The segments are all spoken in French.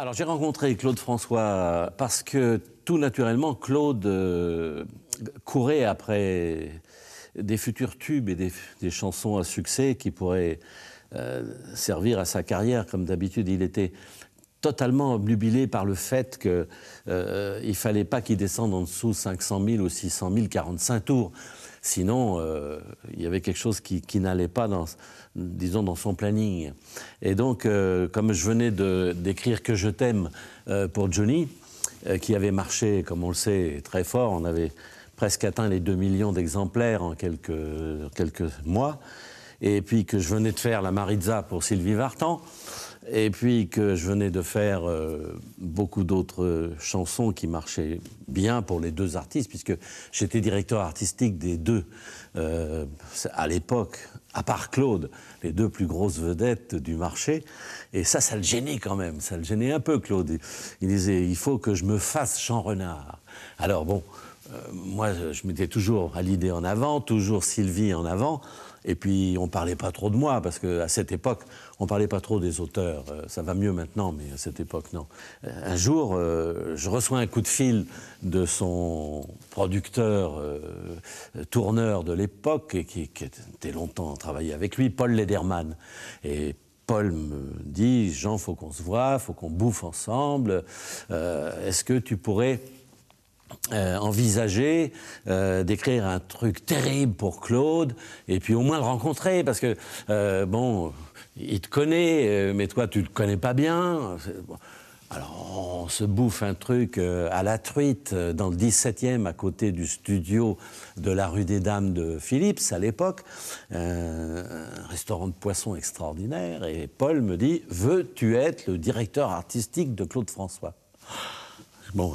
Alors j'ai rencontré Claude François parce que tout naturellement, Claude euh, courait après des futurs tubes et des, chansons à succès qui pourraient euh, servir à sa carrière. Comme d'habitude, il était totalement obnubilé par le fait qu'il euh, ne fallait pas qu'il descende en dessous 500 000 ou 600 000, 45 tours. Sinon, euh, il y avait quelque chose qui, qui n'allait pas dans, disons, dans son planning. Et donc, euh, comme je venais d'écrire Que je t'aime euh, pour Johnny, euh, qui avait marché, comme on le sait, très fort, on avait presque atteint les 2 millions d'exemplaires en quelques, quelques mois, et puis que je venais de faire La Maritza pour Sylvie Vartan, et puis que je venais de faire euh, beaucoup d'autres chansons qui marchaient bien pour les deux artistes, puisque j'étais directeur artistique des deux euh, à l'époque, à part Claude, les deux plus grosses vedettes du marché. Et ça, ça le gênait quand même, ça le gênait un peu, Claude. Il disait, il faut que je me fasse Jean Renard. Alors bon, euh, moi, je mettais toujours l'idée en avant, toujours Sylvie en avant. Et puis, on parlait pas trop de moi, parce qu'à cette époque, on parlait pas trop des auteurs. Euh, ça va mieux maintenant, mais à cette époque, non. Euh, un jour, euh, je reçois un coup de fil de son producteur, tourneur de l'époque, et qui, était longtemps travaillé avec lui, Paul Lederman. Et Paul me dit Jean, faut qu'on se voit, faut qu'on bouffe ensemble. Est-ce que tu pourrais euh, envisager euh, d'écrire un truc terrible pour Claude et puis au moins le rencontrer parce que euh, bon il te connaît mais toi tu le connais pas bien alors on se bouffe un truc à la truite dans le 17e à côté du studio de la rue des Dames de Philips à l'époque un restaurant de poissons extraordinaire et Paul me dit veux-tu être le directeur artistique de Claude François bon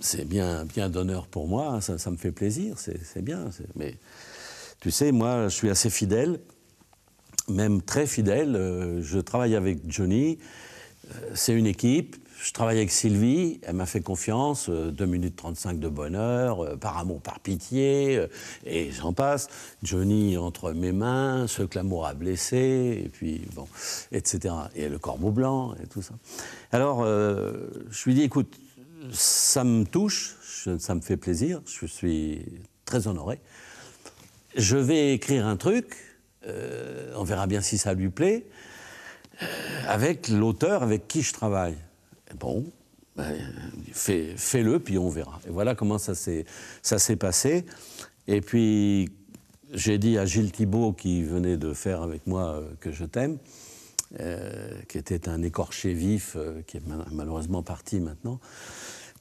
c'est bien, bien d'honneur pour moi, hein, ça, ça, me fait plaisir, c'est bien. Mais tu sais, moi, je suis assez fidèle, même très fidèle. Euh, je travaille avec Johnny, euh, c'est une équipe. Je travaille avec Sylvie, elle m'a fait confiance, 2 euh, minutes 35 de bonheur, par amour, par pitié, et j'en passe. Johnny entre mes mains, Ce que l'amour a blessé, et puis bon, etc. Et le corbeau blanc, et tout ça. Alors, je lui dis, écoute, ça me touche, ça me fait plaisir, je suis très honoré. Je vais écrire un truc, euh, on verra bien si ça lui plaît, euh, avec l'auteur avec qui je travaille. bon, ben, fais-le, puis on verra. Et voilà comment ça s'est passé. Et puis, j'ai dit à Gilles Thibault, qui venait de faire avec moi euh, Que je t'aime, qui était un écorché vif, qui est malheureusement parti maintenant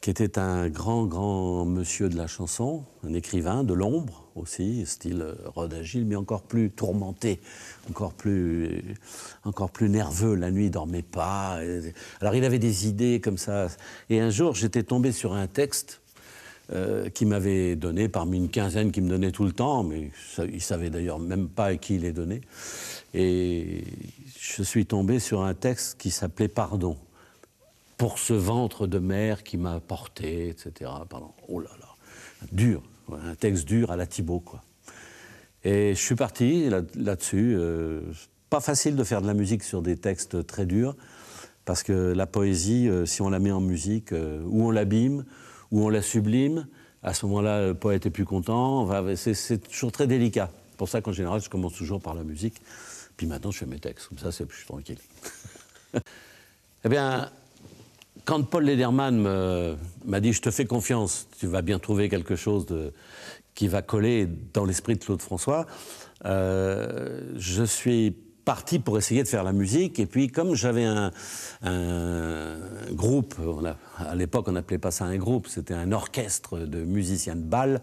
qui était un grand, grand monsieur de la chanson, un écrivain de l'ombre aussi, style Agile, mais encore plus tourmenté, encore plus, encore plus nerveux. La nuit, il dormait pas. Alors, il avait des idées comme ça. Et un jour, j'étais tombé sur un texte euh, qui m'avait donné, parmi une quinzaine qui me donnait tout le temps, mais il savait d'ailleurs même pas à qui il les donnait. Et je suis tombé sur un texte qui s'appelait Pardon pour ce ventre de mer qui m'a porté, etc. Pardon. Oh là là, dur, un texte dur à la Thibault, quoi. Et je suis parti là-dessus. Euh, pas facile de faire de la musique sur des textes très durs, parce que la poésie, euh, si on la met en musique, euh, ou on l'abîme, ou on la sublime, à ce moment-là, le poète est plus content. c'est toujours très délicat. C'est Pour ça qu'en général, je commence toujours par la musique. Puis maintenant, je fais mes textes. Comme ça, c'est plus tranquille. eh bien, quand Paul Lederman m'a dit Je te fais confiance, tu vas bien trouver quelque chose qui va coller dans l'esprit de Claude François, euh, je suis parti pour essayer de faire la musique. Et puis, comme j'avais un, groupe, à l'époque, on n'appelait pas ça un groupe, c'était un orchestre de musiciens de bal.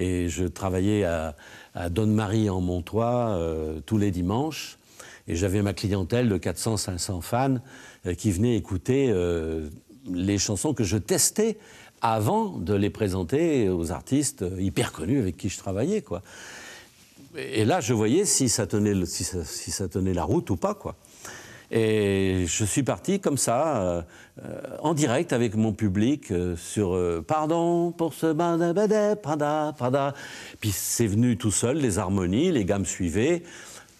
Et je travaillais à, à Donne-Marie en Montois euh, tous les dimanches. Et j'avais ma clientèle de 400-500 fans euh, qui venaient écouter euh, les chansons que je testais avant de les présenter aux artistes euh, hyper connus avec qui je travaillais, quoi. Et là, je voyais si ça tenait, si, ça, tenait la route ou pas, quoi. Et je suis parti comme ça, en direct avec mon public, sur Pardon pour ce badabada, prada, prada. Puis c'est venu tout seul, les harmonies, les gammes suivaient.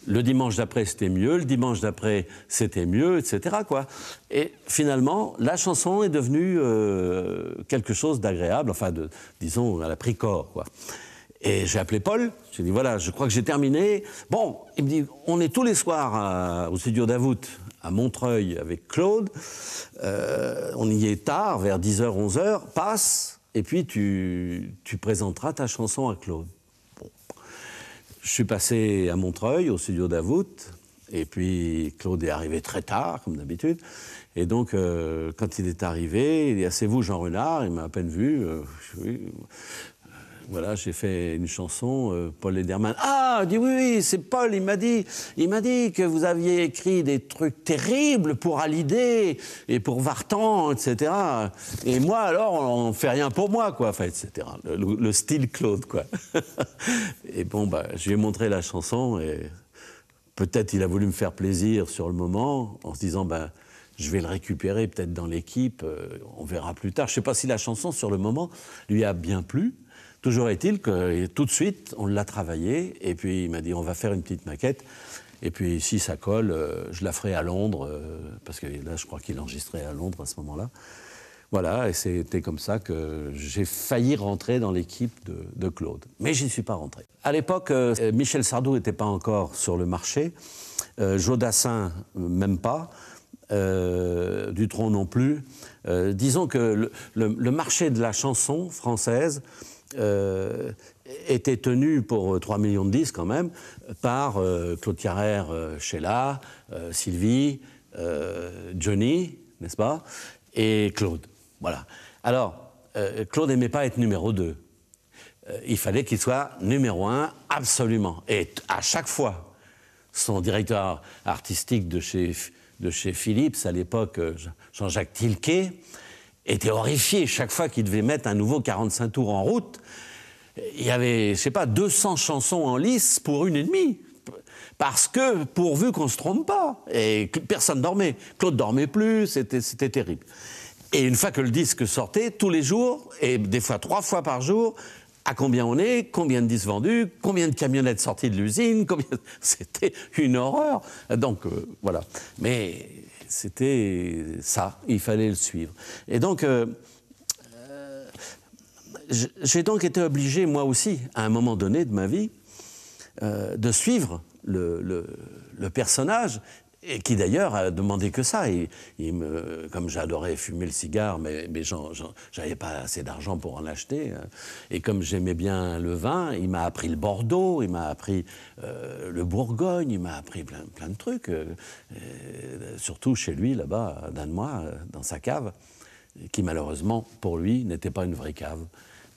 Le dimanche d'après, c'était mieux. Le dimanche d'après, c'était mieux, etc. Quoi. Et finalement, la chanson est devenue euh, quelque chose d'agréable. Enfin, de, disons, elle a pris corps. Et j'ai appelé Paul. J'ai dit voilà, je crois que j'ai terminé. Bon, il me dit on est tous les soirs au studio d'Avout à Montreuil avec Claude. Euh, on y est tard, vers 10h, 11h. Passe, et puis tu présenteras ta chanson à Claude. Je suis passé à Montreuil, au studio d'Avout, et puis Claude est arrivé très tard, comme d'habitude. Et donc, euh, quand il est arrivé, il dit ah, C'est vous, Jean Renard Il m'a à peine vu. Euh, voilà, j'ai fait une chanson, euh, Paul Lederman. Ah, dit oui, oui c'est Paul, il m'a dit, il m'a dit que vous aviez écrit des trucs terribles pour Alidé et pour Vartan, etc. Et moi, alors, on, ne fait rien pour moi, quoi, enfin, etc. Le, style Claude, quoi. et bon, bah, je lui ai montré la chanson et peut-être il a voulu me faire plaisir sur le moment en se disant, ben je vais le récupérer peut-être dans l'équipe, euh, on verra plus tard. Je ne sais pas si la chanson, sur le moment, lui a bien plu, Toujours est-il que tout de suite, on l'a travaillé, et puis il m'a dit on va faire une petite maquette. Et puis si ça colle, euh, je la ferai à Londres, euh, parce que là, je crois qu'il enregistrait à Londres à ce moment-là. Voilà, et c'était comme ça que j'ai failli rentrer dans l'équipe de, Claude. Mais j'y suis pas rentré. À l'époque, euh, Michel Sardou n'était pas encore sur le marché, Jodassin même pas, Dutronc non plus. disons que le marché de la chanson française euh, était tenu pour 3 euh, millions de 10 quand même par euh, Claude Carrère, Sheila, Sylvie, Johnny, n'est-ce pas Et Claude. Voilà. Alors, Claude n'aimait pas être numéro 2. il fallait qu'il soit numéro 1 absolument. Et à chaque fois, son directeur artistique de chez, de chez Philips, à l'époque Jean-Jacques Tilquet, était horrifié chaque fois qu'il devait mettre un nouveau 45 tours en route. Il y avait, je sais pas, 200 chansons en lice pour une et demie. Parce que, pourvu qu'on se trompe pas, et personne dormait. Claude dormait plus, c'était terrible. Et une fois que le disque sortait, tous les jours, et des fois trois fois par jour, à combien on est, combien de disques vendus, combien de camionnettes sorties de l'usine, combien... c'était une horreur. Donc euh, voilà. Mais c'était ça, il fallait le suivre. Et donc, euh, j'ai donc été obligé, moi aussi, à un moment donné de ma vie, euh, de suivre le, personnage et qui d'ailleurs a demandé que ça. comme j'adorais fumer le cigare, mais, mais j'avais pas assez d'argent pour en acheter, euh, et comme j'aimais bien le vin, il m'a appris le Bordeaux, il m'a appris euh, le Bourgogne, il m'a appris plein, de trucs, euh, surtout chez lui là-bas, d'un dans sa cave, qui malheureusement pour lui n'était pas une vraie cave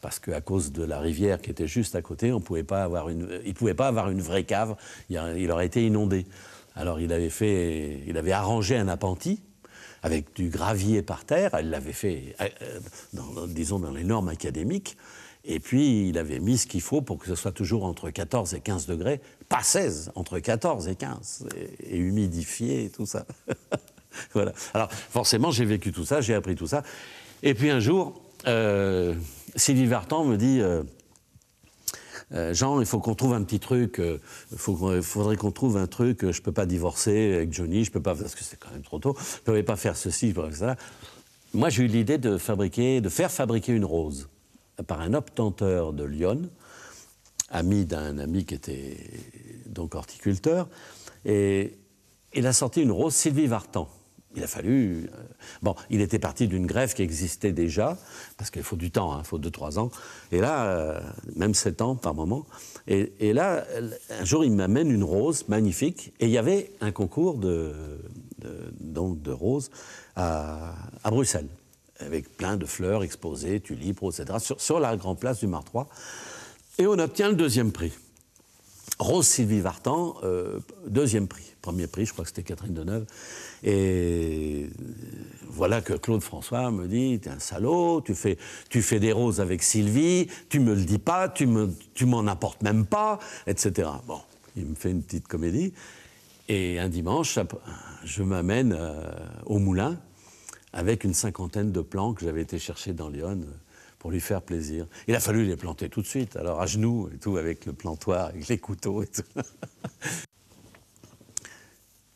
parce qu'à cause de la rivière qui était juste à côté, on pouvait pas avoir une, il ne pouvait pas avoir une vraie cave, il, aurait été inondé. Alors il avait fait, il avait arrangé un appentis avec du gravier par terre. Elle l'avait fait, euh, euh, dans, disons, dans les normes académiques. Et puis, il avait mis ce qu'il faut pour que ce soit toujours entre 14 et 15 degrés, pas 16, entre 14 et 15, et, humidifié et tout ça. voilà. Alors, forcément, j'ai vécu tout ça, j'ai appris tout ça. Et puis un jour, euh, Sylvie Vartan me dit. Euh, il faut qu'on trouve un petit truc, euh, il faudrait qu'on trouve un truc, euh, je ne peux pas divorcer avec Johnny, je peux pas, parce que c'est quand même trop tôt, je ne pouvais pas faire ceci, je peux pas faire ça. Moi, j'ai eu l'idée de fabriquer, de faire fabriquer une rose par un obtenteur de Lyon, ami d'un ami qui était donc horticulteur, et il a sorti une rose Sylvie Vartan il a fallu. Euh, bon, il était parti d'une grève qui existait déjà, parce qu'il faut du temps, il hein, faut 2-3 ans. Et là, euh, même 7 ans par moment. Et, là, un jour, il m'amène une rose magnifique. Et il y avait un concours de, donc de roses à, Bruxelles, avec plein de fleurs exposées, tulipes, etc., sur, sur la grande place du Mar-3, Et on obtient le deuxième prix. Rose Sylvie Vartan, euh, deuxième prix. Premier prix, je crois que c'était Catherine Deneuve. Et euh, voilà que Claude François me dit tu es un salaud, tu fais, tu fais des roses avec Sylvie, tu me le dis pas, tu, me, tu m'en apportes même pas, etc. Bon, il me fait une petite comédie. Et un dimanche, je m'amène euh, au moulin avec une cinquantaine de plans que j'avais été chercher dans Lyon pour lui faire plaisir. Il a fallu les planter tout de suite, alors à genoux et tout, avec le plantoir, avec les couteaux et tout.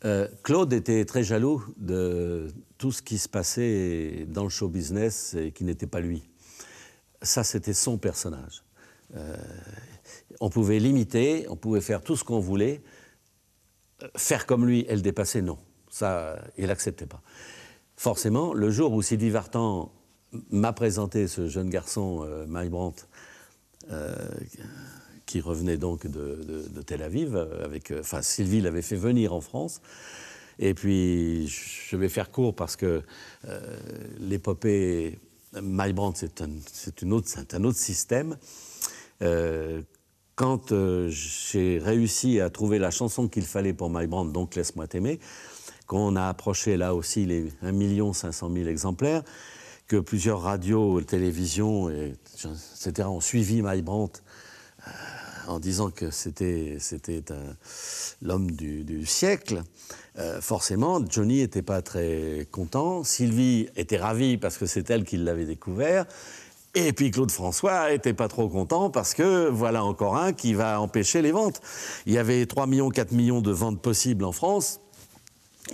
Euh, Claude était très jaloux de tout ce qui se passait dans le show business et qui n'était pas lui. Ça, c'était son personnage. Euh, on pouvait l'imiter, on pouvait faire tout ce qu'on voulait. Euh, faire comme lui et le dépasser, non. Ça, il n'acceptait pas. Forcément, le jour où Sylvie Vartan m'a présenté ce jeune garçon, euh, Brandt, euh, qui revenait donc de, Tel Aviv. Euh, avec, euh, enfin, Sylvie l'avait fait venir en France. Et puis, je vais faire court parce que l'épopée Mike Brandt, c'est un, autre, système. quand j'ai réussi à trouver la chanson qu'il fallait pour Mike Brandt, donc Laisse-moi t'aimer, on a approché là aussi les 1 500 000 exemplaires, que plusieurs radios, télévisions, et, etc. ont suivi My euh, en disant que c'était l'homme du, siècle, euh, forcément, Johnny n'était pas très content. Sylvie était ravie parce que c'est elle qui l'avait découvert. Et puis Claude François n'était pas trop content parce que voilà encore un qui va empêcher les ventes. Il y avait 3 millions, 4 millions de ventes possibles en France.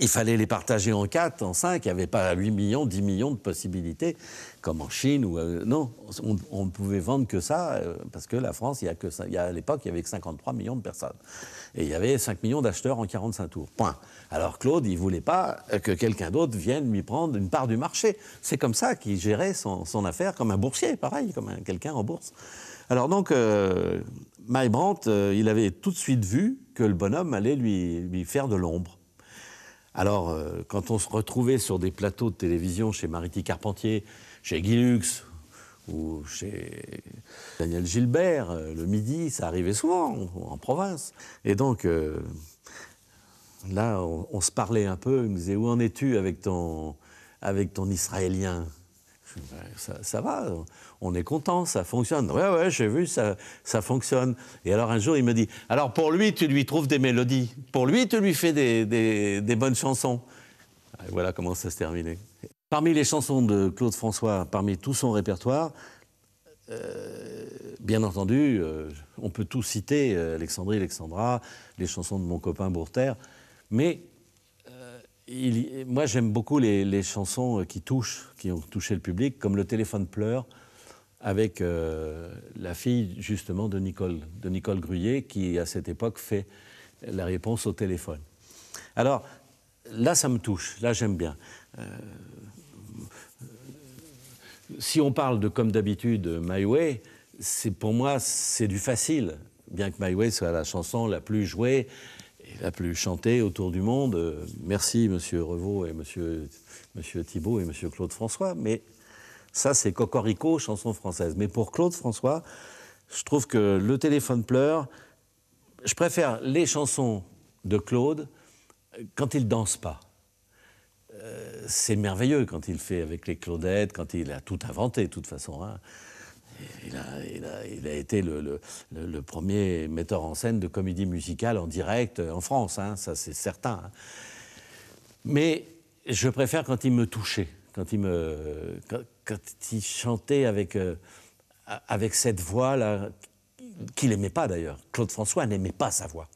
Il fallait les partager en quatre, en 5, il n'y avait pas 8 millions, 10 millions de possibilités, comme en Chine. ou euh, non, on, ne pouvait vendre que ça, euh, parce que la France, il y a que, à l'époque, il y avait que 53 millions de personnes. Et il y avait 5 millions d'acheteurs en 45 tours. Point. Alors Claude, il ne voulait pas euh, que quelqu'un d'autre vienne lui prendre une part du marché. C'est comme ça qu'il gérait son, affaire, comme un boursier, pareil, comme quelqu'un en bourse. Alors donc, euh, Maybrandt, il avait tout de suite vu que le bonhomme allait lui faire de l'ombre. Alors, euh, quand on se retrouvait sur des plateaux de télévision chez Mariti Carpentier, chez Guy ou chez Daniel Gilbert, euh, le midi, ça arrivait souvent, en, province. Et donc, euh, là, on, se parlait un peu. Il me disait Où en es-tu avec ton Israélien ben, ça, va, on est content, ça fonctionne. Ouais, ouais, j'ai vu, ça, ça fonctionne. Et alors un jour, il me dit Alors pour lui, tu lui trouves des mélodies. Pour lui, tu lui fais des, bonnes chansons. voilà comment ça se terminait. Parmi les chansons de Claude François, parmi tout son répertoire, euh, bien entendu, euh, on peut tout citer euh, Alexandrie, Alexandra, les chansons de mon copain Bourter, mais moi, j'aime beaucoup les, chansons euh, qui touchent, qui ont touché le public, comme Le téléphone pleure, avec euh, la fille justement de Nicole, de Nicole Gruyer, qui à cette époque fait la réponse au téléphone. Alors là, ça me touche, là, j'aime bien. Euh, si on parle de, comme d'habitude, My Way, c'est pour moi, c'est du facile, bien que My Way soit la chanson la plus jouée, la plus chantée autour du monde. Euh, merci, monsieur Revaux et monsieur, Thibault et monsieur Claude François. Mais ça, c'est Cocorico, chanson française. Mais pour Claude François, je trouve que Le téléphone pleure, je préfère les chansons de Claude quand il danse pas. Euh, c'est merveilleux quand il fait avec les Claudettes, quand il a tout inventé, de toute façon. Hein. Il a, été le, premier metteur en scène de comédie musicale en direct euh, en France, hein, ça c'est certain. Hein. Mais je préfère quand il me touchait, quand il, chantait avec, euh, avec cette voix-là, qu'il n'aimait pas d'ailleurs. Claude François n'aimait pas sa voix.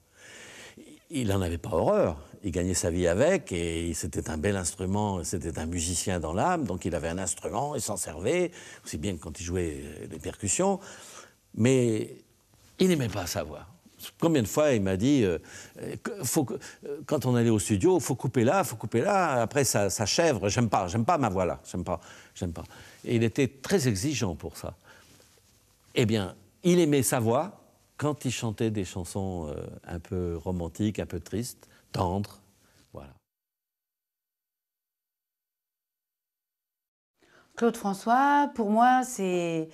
Il n'en avait pas horreur, il gagnait sa vie avec, et c'était un bel instrument, c'était un musicien dans l'âme, donc il avait un instrument, il s'en servait, aussi bien que quand il jouait euh, les percussions, mais il n'aimait pas sa voix. Combien de fois il m'a dit, euh, euh, quand on allait au studio, faut couper là, faut couper là, après ça, ça chèvre, j'aime pas, j'aime pas ma voix là, j'aime pas, j'aime pas. Et il était très exigeant pour ça. Eh bien, il aimait sa voix quand il chantait des chansons un peu romantiques, un peu tristes, Claude François, pour moi, c'est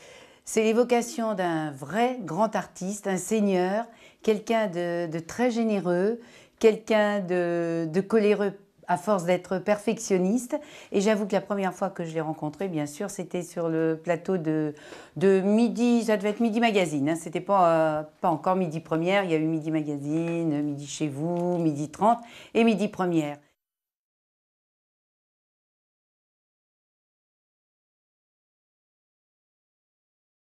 l'évocation d'un vrai grand artiste, un seigneur, quelqu'un de, très généreux, quelqu'un de, de coléreux à force d'être perfectionniste. Et j'avoue que la première fois que je l'ai rencontré, bien sûr, c'était sur le plateau de, de Midi, ça devait être Midi Magazine. Hein. C'était pas, euh, pas encore Midi Première. Il y a eu Midi Magazine, Midi chez vous, Midi 30 et Midi Première.